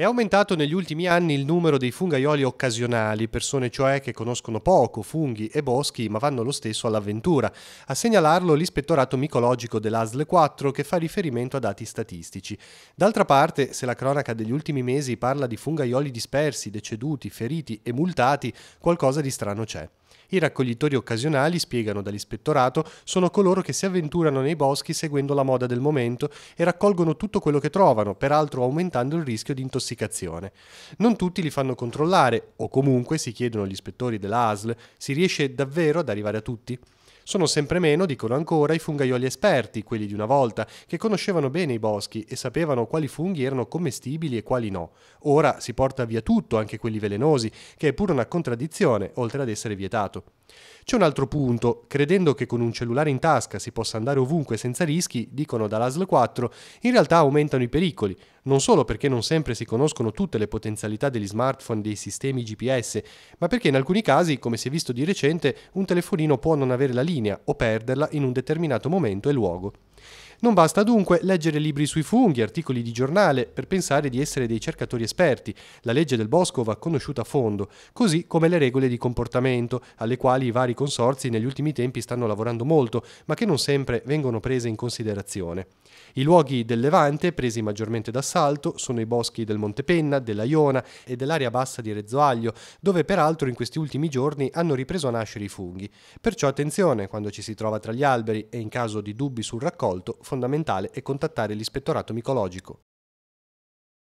È aumentato negli ultimi anni il numero dei fungaioli occasionali, persone cioè che conoscono poco funghi e boschi ma vanno lo stesso all'avventura, a segnalarlo l'ispettorato micologico dell'ASL 4 che fa riferimento a dati statistici. D'altra parte, se la cronaca degli ultimi mesi parla di fungaioli dispersi, deceduti, feriti e multati, qualcosa di strano c'è. I raccoglitori occasionali, spiegano dall'ispettorato, sono coloro che si avventurano nei boschi seguendo la moda del momento e raccolgono tutto quello che trovano, peraltro aumentando il rischio di intossicazione. Non tutti li fanno controllare, o comunque, si chiedono gli ispettori della ASL, si riesce davvero ad arrivare a tutti? Sono sempre meno, dicono ancora, i fungaioli esperti, quelli di una volta, che conoscevano bene i boschi e sapevano quali funghi erano commestibili e quali no. Ora si porta via tutto, anche quelli velenosi, che è pure una contraddizione, oltre ad essere vietato. C'è un altro punto, credendo che con un cellulare in tasca si possa andare ovunque senza rischi, dicono dall'ASL 4, in realtà aumentano i pericoli, non solo perché non sempre si conoscono tutte le potenzialità degli smartphone dei sistemi GPS, ma perché in alcuni casi, come si è visto di recente, un telefonino può non avere la linea o perderla in un determinato momento e luogo. Non basta dunque leggere libri sui funghi, articoli di giornale, per pensare di essere dei cercatori esperti. La legge del bosco va conosciuta a fondo, così come le regole di comportamento, alle quali i vari consorzi negli ultimi tempi stanno lavorando molto, ma che non sempre vengono prese in considerazione. I luoghi del Levante, presi maggiormente d'assalto, sono i boschi del Montepenna, della Iona e dell'area bassa di Rezzoaglio, dove peraltro in questi ultimi giorni hanno ripreso a nascere i funghi. Perciò attenzione quando ci si trova tra gli alberi e in caso di dubbi sul raccolto, fondamentale è contattare l'ispettorato micologico.